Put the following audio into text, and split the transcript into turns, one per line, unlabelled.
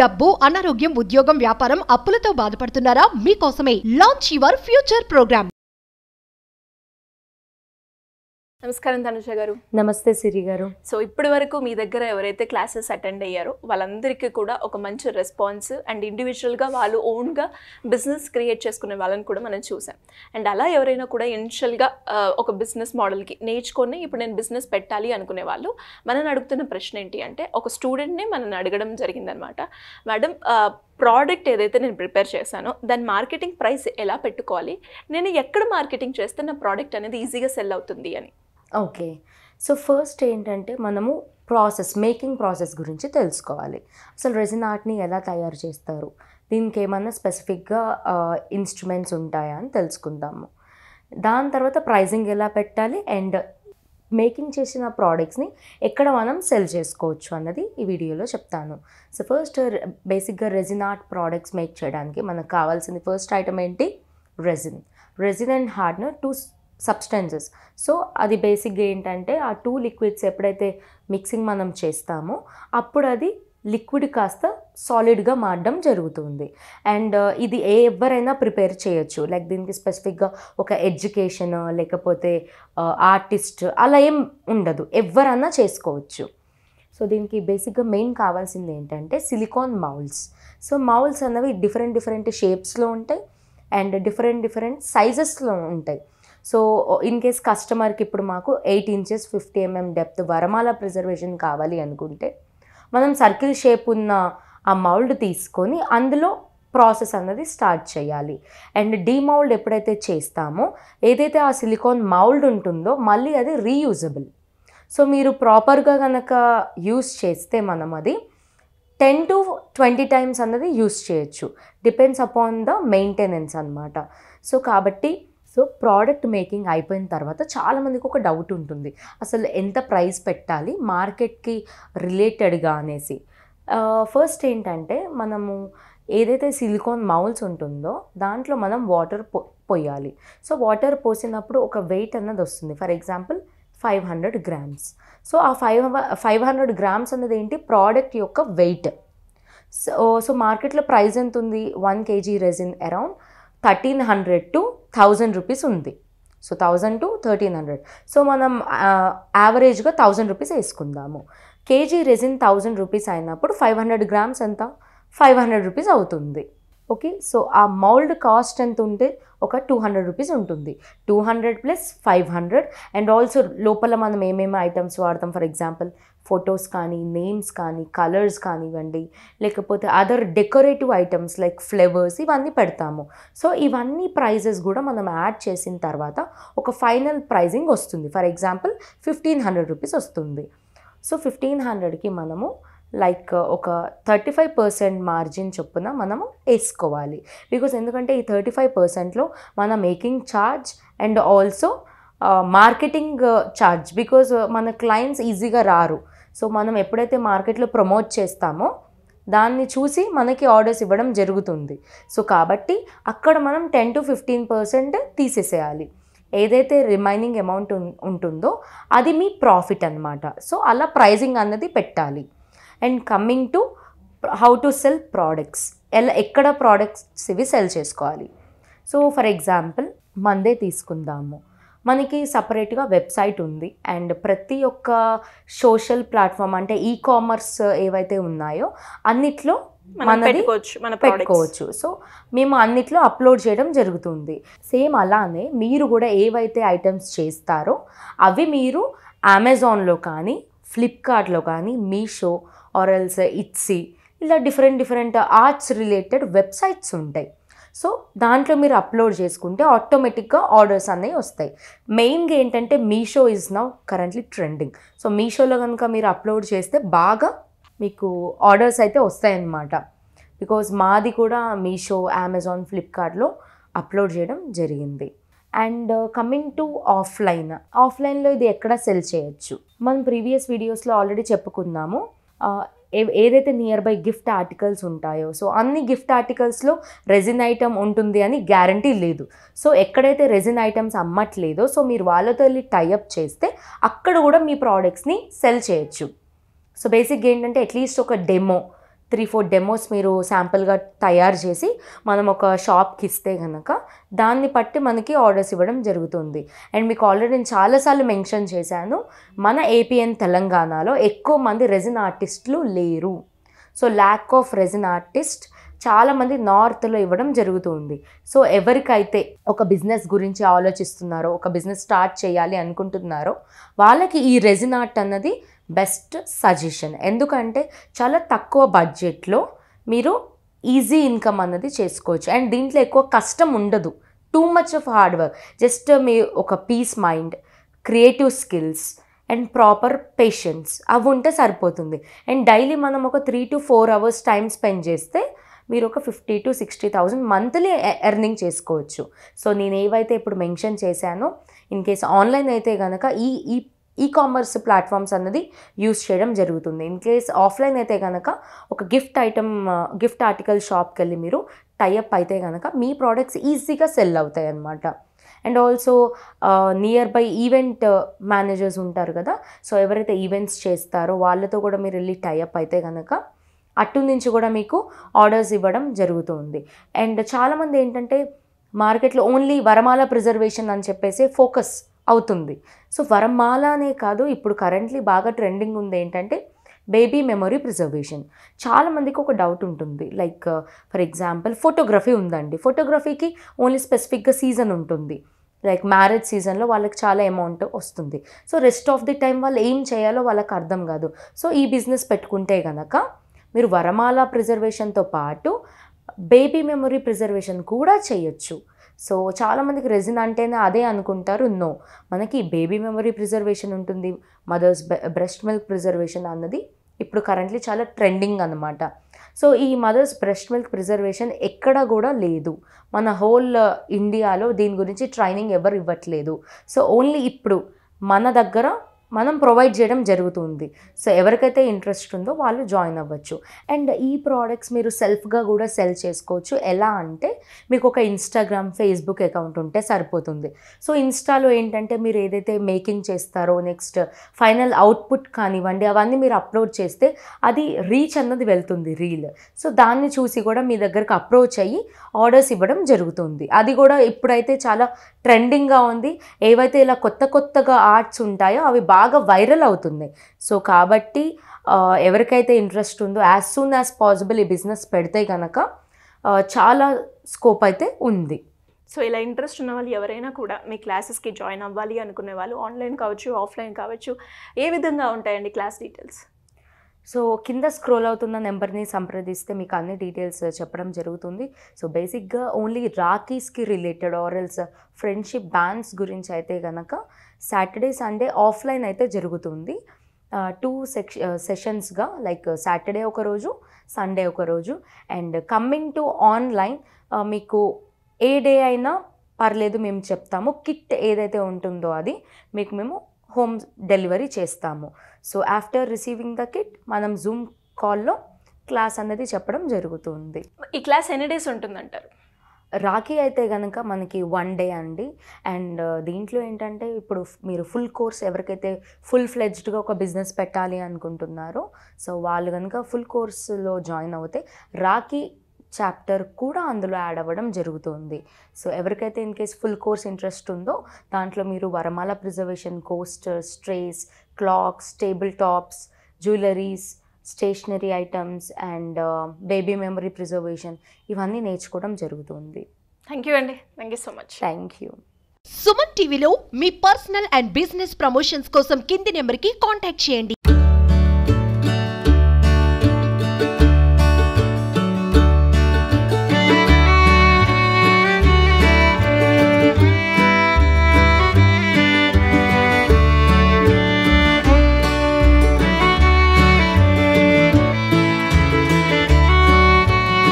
డబ్బు అనారోగ్యం ఉద్యోగం వ్యాపారం అప్పులతో బాధపడుతున్నారా మీకోసమే లాంచ్ యువర్ ఫ్యూచర్ ప్రోగ్రామ్
నమస్కారం తనుష గారు
నమస్తే సిరి గారు
సో ఇప్పటి వరకు మీ దగ్గర ఎవరైతే క్లాసెస్ అటెండ్ అయ్యారో వాళ్ళందరికీ కూడా ఒక మంచి రెస్పాన్స్ అండ్ ఇండివిజువల్గా వాళ్ళు ఓన్గా బిజినెస్ క్రియేట్ చేసుకునే వాళ్ళని కూడా మనం చూసాం అండ్ అలా ఎవరైనా కూడా ఇనిషియల్గా ఒక బిజినెస్ మోడల్కి నేర్చుకొని ఇప్పుడు నేను బిజినెస్ పెట్టాలి అనుకునే వాళ్ళు మనని అడుగుతున్న ప్రశ్న ఏంటి అంటే ఒక స్టూడెంట్ని మనం అడగడం జరిగిందనమాట మేడం ప్రోడక్ట్ ఏదైతే నేను ప్రిపేర్ చేశానో దాని మార్కెటింగ్ ప్రైస్ ఎలా పెట్టుకోవాలి నేను ఎక్కడ మార్కెటింగ్ చేస్తే నా ప్రోడక్ట్ అనేది ఈజీగా సెల్ అవుతుంది అని
ఓకే సో ఫస్ట్ ఏంటంటే మనము ప్రాసెస్ మేకింగ్ ప్రాసెస్ గురించి తెలుసుకోవాలి అసలు రెజిన్ ఆర్ట్ని ఎలా తయారు చేస్తారు దీనికి ఏమన్నా స్పెసిఫిక్గా ఇన్స్ట్రుమెంట్స్ ఉంటాయా అని తెలుసుకుందాము దాని తర్వాత ప్రైజింగ్ ఎలా పెట్టాలి అండ్ మేకింగ్ చేసిన ప్రోడక్ట్స్ని ఎక్కడ మనం సెల్ చేసుకోవచ్చు అన్నది ఈ వీడియోలో చెప్తాను సో ఫస్ట్ బేసిక్గా రెజిన్ ఆర్ట్ ప్రోడక్ట్స్ మేక్ చేయడానికి మనకు కావాల్సింది ఫస్ట్ ఐటమ్ ఏంటి resin resin and hardener two substances so అది బేసిక్గా ఏంటంటే ఆ టూ లిక్విడ్స్ ఎప్పుడైతే మిక్సింగ్ మనం చేస్తామో అప్పుడు అది లిక్విడ్ కాస్త సాలిడ్గా మారడం జరుగుతుంది అండ్ uh, ఇది ఏ ఎవరైనా ప్రిపేర్ చేయొచ్చు లైక్ దీనికి స్పెసిఫిక్గా ఒక ఎడ్యుకేషన్ uh, లేకపోతే ఆర్టిస్ట్ uh, అలా ఏం ఉండదు ఎవరన్నా చేసుకోవచ్చు సో దీనికి బేసిక్గా మెయిన్ కావాల్సింది ఏంటంటే సిలికాన్ మౌల్స్ సో మౌల్స్ అన్నవి డిఫరెంట్ డిఫరెంట్ షేప్స్లో ఉంటాయి అండ్ డిఫరెంట్ డిఫరెంట్ సైజెస్లో ఉంటాయి సో ఇన్ కేస్ కస్టమర్కి ఇప్పుడు మాకు eight inches fifty MM depth వరమాల ప్రిజర్వేషన్ కావాలి అనుకుంటే మనం సర్కిల్ షేప్ ఉన్న ఆ మౌల్డ్ తీసుకొని అందులో ప్రాసెస్ అన్నది స్టార్ట్ చేయాలి అండ్ డీ మౌల్డ్ ఎప్పుడైతే చేస్తామో ఏదైతే ఆ సిలికాన్ మౌల్డ్ ఉంటుందో మళ్ళీ అది రీయూజబుల్ సో మీరు ప్రాపర్గా కనుక యూస్ చేస్తే మనం అది టెన్ టు ట్వంటీ టైమ్స్ అన్నది యూస్ చేయొచ్చు డిపెండ్స్ అపాన్ ద మెయింటెనెన్స్ అనమాట సో కాబట్టి సో ప్రోడక్ట్ మేకింగ్ అయిపోయిన తర్వాత చాలామందికి ఒక డౌట్ ఉంటుంది అసలు ఎంత ప్రైస్ పెట్టాలి మార్కెట్కి రిలేటెడ్గా అనేసి ఫస్ట్ ఏంటంటే మనము ఏదైతే సిలికాన్ మౌల్స్ ఉంటుందో దాంట్లో మనం వాటర్ పో పోయాలి సో వాటర్ పోసినప్పుడు ఒక వెయిట్ అన్నది వస్తుంది for example five hundred grams so ఆ ఫైవ్ ఫైవ్ హండ్రెడ్ గ్రామ్స్ అన్నది ఏంటి ప్రోడక్ట్ యొక్క వెయిట్ సో సో మార్కెట్లో ప్రైస్ ఎంత ఉంది one KG resin around thirteen hundred to thousand rupees ఉంది so thousand to thirteen hundred so మనం యావరేజ్గా థౌజండ్ రూపీస్ వేసుకుందాము కేజీ రెజిన్ థౌజండ్ రూపీస్ అయినప్పుడు ఫైవ్ హండ్రెడ్ గ్రామ్స్ ఎంత ఫైవ్ హండ్రెడ్ రూపీస్ అవుతుంది ఓకే సో ఆ మౌల్డ్ కాస్ట్ ఎంత ఉంటే ఒక టూ హండ్రెడ్ రూపీస్ ఉంటుంది two hundred plus five hundred and also లోపల మనం ఏమేమి ఐటమ్స్ వాడతాం ఫర్ ఎగ్జాంపుల్ ఫొటోస్ కానీ నేమ్స్ కానీ కలర్స్ కానివ్వండి లేకపోతే other decorative items like flavours ఇవన్నీ పెడతాము సో ఇవన్నీ ప్రైజెస్ కూడా మనం యాడ్ చేసిన తర్వాత ఒక ఫైనల్ ప్రైజింగ్ వస్తుంది for example fifteen hundred rupees వస్తుంది సో ఫిఫ్టీన్ హండ్రెడ్కి మనము లైక్ ఒక థర్టీ ఫైవ్ పర్సెంట్ మార్జిన్ చొప్పున మనము వేసుకోవాలి బికాస్ ఎందుకంటే ఈ థర్టీ ఫైవ్ పర్సెంట్లో మన making charge and also marketing charge because మన క్లయింట్స్ ఈజీగా రారు సో మనం ఎప్పుడైతే మార్కెట్లో ప్రమోట్ చేస్తామో దాన్ని చూసి మనకి ఆర్డర్స్ ఇవ్వడం జరుగుతుంది సో కాబట్టి అక్కడ మనం టెన్ టు ఫిఫ్టీన్ పర్సెంట్ తీసేసేయాలి ఏదైతే రిమైనింగ్ అమౌంట్ ఉంటుందో అది మీ ప్రాఫిట్ అనమాట సో అలా ప్రైజింగ్ అన్నది పెట్టాలి and coming to how to sell products ఎలా ఎక్కడ ప్రోడక్ట్స్ ఇవి సెల్ చేసుకోవాలి సో ఫర్ ఎగ్జాంపుల్ మందే తీసుకుందాము మనకి సపరేట్గా వెబ్సైట్ ఉంది అండ్ ప్రతి ఒక్క సోషల్ ప్లాట్ఫామ్ అంటే ఈ కామర్స్ ఏవైతే ఉన్నాయో అన్నిట్లో మనది పెట్టుకోవచ్చు సో మేము అన్నిట్లో అప్లోడ్ చేయడం జరుగుతుంది సేమ్ అలానే మీరు కూడా ఏవైతే ఐటమ్స్ చేస్తారో అవి మీరు అమెజాన్లో కానీ ఫ్లిప్కార్ట్లో కానీ మీషో ఆర్ఎల్స్ ఇట్సీ ఇలా different different arts related websites ఉంటాయి సో దాంట్లో మీరు అప్లోడ్ చేసుకుంటే ఆటోమేటిక్గా ఆర్డర్స్ అనేవి వస్తాయి మెయిన్గా ఏంటంటే Meesho is now currently trending so మీషోలో కనుక మీరు అప్లోడ్ చేస్తే బాగా మీకు ఆర్డర్స్ అయితే వస్తాయన్నమాట బికాజ్ మాది కూడా మీషో అమెజాన్ ఫ్లిప్కార్ట్లో అప్లోడ్ చేయడం జరిగింది అండ్ కమింగ్ టు ఆఫ్లైన్ ఆఫ్లైన్లో ఇది ఎక్కడ సెల్ చేయొచ్చు మనం ప్రీవియస్ వీడియోస్లో ఆల్రెడీ చెప్పుకున్నాము ఏదైతే నియర్ బై గిఫ్ట్ ఆర్టికల్స్ ఉంటాయో సో అన్ని గిఫ్ట్ ఆర్టికల్స్లో రెజిన్ ఐటమ్ ఉంటుంది అని గ్యారంటీ లేదు సో ఎక్కడైతే రెజిన్ ఐటమ్స్ అమ్మట్లేదో సో మీరు వాళ్ళతో వెళ్ళి టైఅప్ చేస్తే అక్కడ కూడా మీ ప్రోడక్ట్స్ని సెల్ చేయొచ్చు సో బేసిక్గా ఏంటంటే అట్లీస్ట్ ఒక డెమో త్రీ ఫోర్ డెమోస్ మీరు శాంపుల్గా తయారు చేసి మనం ఒక షాప్కి ఇస్తే కనుక దాన్ని బట్టి మనకి ఆర్డర్స్ ఇవ్వడం జరుగుతుంది అండ్ మీకు ఆల్రెడీ నేను చాలాసార్లు మెన్షన్ చేశాను మన ఏపీఎన్ తెలంగాణలో ఎక్కువ మంది రెజిన్ ఆర్టిస్టులు లేరు so lack of resin artist చాలామంది నార్త్లో ఇవ్వడం జరుగుతుంది సో ఎవరికైతే ఒక బిజినెస్ గురించి ఆలోచిస్తున్నారో ఒక బిజినెస్ స్టార్ట్ చేయాలి అనుకుంటున్నారో వాళ్ళకి ఈ రెజిన్ అన్నది బెస్ట్ సజెషన్ ఎందుకంటే చాలా తక్కువ బడ్జెట్లో మీరు ఈజీ ఇన్కమ్ అన్నది చేసుకోవచ్చు అండ్ దీంట్లో ఎక్కువ కష్టం ఉండదు too much of hard work just మీ ఒక peace mind creative skills and proper patience అవి ఉంటే సరిపోతుంది అండ్ డైలీ మనం ఒక three to four hours time spend చేస్తే మీరు ఒక fifty to sixty thousand monthly earning చేసుకోవచ్చు సో నేను ఏవైతే ఇప్పుడు మెన్షన్ చేశానో ఇన్ కేస్ ఆన్లైన్ అయితే కనుక ఈ ఈ ఈ కామర్స్ ప్లాట్ఫామ్స్ అన్నది యూస్ చేయడం జరుగుతుంది ఇన్ కేస్ ఆఫ్లైన్ అయితే కనుక ఒక గిఫ్ట్ ఐటమ్ గిఫ్ట్ ఆర్టికల్ షాప్కి వెళ్ళి మీరు టైఅప్ అయితే కనుక మీ ప్రోడక్ట్స్ ఈజీగా సెల్ అవుతాయి అన్నమాట and also nearby event managers ఉంటారు కదా సో ఎవరైతే ఈవెంట్స్ చేస్తారో వాళ్ళతో కూడా మీరు వెళ్ళి టైఅప్ అయితే కనుక అటు నుంచి కూడా మీకు ఆర్డర్స్ ఇవ్వడం జరుగుతుంది అండ్ చాలామంది ఏంటంటే మార్కెట్లో ఓన్లీ వరమాల ప్రిజర్వేషన్ అని చెప్పేసి ఫోకస్ అవుతుంది సో వరమాల అనే కాదు ఇప్పుడు కరెంట్లీ బాగా ట్రెండింగ్ ఉంది ఏంటంటే బేబీ మెమొరీ ప్రిజర్వేషన్ చాలామందికి ఒక డౌట్ ఉంటుంది లైక్ ఫర్ ఎగ్జాంపుల్ ఫోటోగ్రఫీ ఉందండి ఫోటోగ్రఫీకి ఓన్లీ స్పెసిఫిక్గా సీజన్ ఉంటుంది లైక్ మ్యారేజ్ సీజన్లో వాళ్ళకి చాలా అమౌంట్ వస్తుంది so rest of the time వాళ్ళు ఏం చేయాలో వాళ్ళకి అర్థం కాదు సో ఈ బిజినెస్ పెట్టుకుంటే కనుక మీరు వరమాల ప్రిజర్వేషన్తో పాటు బేబీ మెమొరీ ప్రిజర్వేషన్ కూడా చేయొచ్చు సో చాలామందికి రెజిన్ అంటేనే అదే అనుకుంటారు నో మనకి బేబీ మెమరీ ప్రిజర్వేషన్ ఉంటుంది మదర్స్ బ్రెస్ట్ మిల్క్ ప్రిజర్వేషన్ అన్నది ఇప్పుడు కరెంట్లీ చాలా ట్రెండింగ్ అనమాట సో ఈ మదర్స్ బ్రెస్ట్ మిల్క్ ప్రిజర్వేషన్ ఎక్కడ కూడా లేదు మన హోల్ ఇండియాలో దీని గురించి ట్రైనింగ్ ఎవరు ఇవ్వట్లేదు సో ఓన్లీ ఇప్పుడు మన దగ్గర మనం ప్రొవైడ్ చేయడం జరుగుతుంది సో ఎవరికైతే ఇంట్రెస్ట్ ఉందో వాళ్ళు జాయిన్ అవ్వచ్చు అండ్ ఈ ప్రోడక్ట్స్ మీరు సెల్ఫ్గా కూడా సెల్ చేసుకోవచ్చు ఎలా అంటే మీకు ఒక ఇన్స్టాగ్రామ్ ఫేస్బుక్ అకౌంట్ ఉంటే సరిపోతుంది సో ఇన్స్టాలో ఏంటంటే మీరు ఏదైతే మేకింగ్ చేస్తారో నెక్స్ట్ ఫైనల్ అవుట్పుట్ కానివ్వండి అవన్నీ మీరు అప్లోడ్ చేస్తే అది రీచ్ అన్నది వెళ్తుంది రీల్ సో దాన్ని చూసి కూడా మీ దగ్గరకు అప్రోచ్ అయ్యి ఆర్డర్స్ ఇవ్వడం జరుగుతుంది అది కూడా ఇప్పుడైతే చాలా ట్రెండింగ్గా ఉంది ఏవైతే ఇలా కొత్త కొత్తగా ఆర్ట్స్ ఉంటాయో అవి బాగా బాగా వైరల్ అవుతుంది సో కాబట్టి ఎవరికైతే ఇంట్రెస్ట్ ఉందో యాజ్ సూన్ యాజ్ పాసిబుల్ ఈ బిజినెస్ పెడితే కనుక చాలా స్కోప్ అయితే ఉంది
సో ఇలా ఇంట్రెస్ట్ ఉన్న వాళ్ళు ఎవరైనా కూడా మీ క్లాసెస్కి జాయిన్ అవ్వాలి అనుకునే వాళ్ళు ఆన్లైన్ కావచ్చు ఆఫ్లైన్ కావచ్చు ఏ విధంగా ఉంటాయండి క్లాస్ డీటెయిల్స్
సో కింద స్క్రోల్ అవుతున్న నెంబర్ని సంప్రదిస్తే మీకు అన్ని డీటెయిల్స్ చెప్పడం జరుగుతుంది సో బేసిక్గా ఓన్లీ రాఖీస్కి రిలేటెడ్ ఆరల్స్ ఫ్రెండ్షిప్ బ్యాన్స్ గురించి అయితే కనుక సాటర్డే సండే ఆఫ్లైన్ అయితే జరుగుతుంది టూ సెక్ష సెషన్స్గా లైక్ సాటర్డే ఒకరోజు సండే ఒకరోజు అండ్ కమ్మింగ్ టు ఆన్లైన్ మీకు ఏ డే అయినా పర్లేదు మేము చెప్తాము కిట్ ఏదైతే ఉంటుందో అది మీకు మేము హోమ్ డెలివరీ చేస్తాము so after receiving the kit మనం జూమ్ కాల్లో క్లాస్ అనేది చెప్పడం జరుగుతుంది
ఈ క్లాస్ ఎన్ని డేస్ ఉంటుందంటారు
రాఖీ అయితే కనుక మనకి వన్ డే అండి అండ్ uh, దీంట్లో ఏంటంటే ఇప్పుడు మీరు ఫుల్ కోర్స్ ఎవరికైతే ఫుల్ ఫ్లెజ్డ్గా ఒక బిజినెస్ పెట్టాలి అనుకుంటున్నారో సో వాళ్ళు కనుక ఫుల్ కోర్సులో జాయిన్ అవుతే రాఖీ చాప్టర్ కూడా అందులో యాడ్ అవ్వడం జరుగుతుంది సో ఎవరికైతే in case full course interest ఉందో దాంట్లో మీరు వరమాల preservation coasters trays clocks table tops jewelleries stationery items and baby memory preservation ఇవన్నీ నేర్చుకోవడం జరుగుతుంది
థ్యాంక్ యూ అండి thank you so much thank you Suman టీవీలో మీ పర్సనల్ అండ్ బిజినెస్ ప్రమోషన్స్ కోసం కింది నెంబర్కి కాంటాక్ట్
చేయండి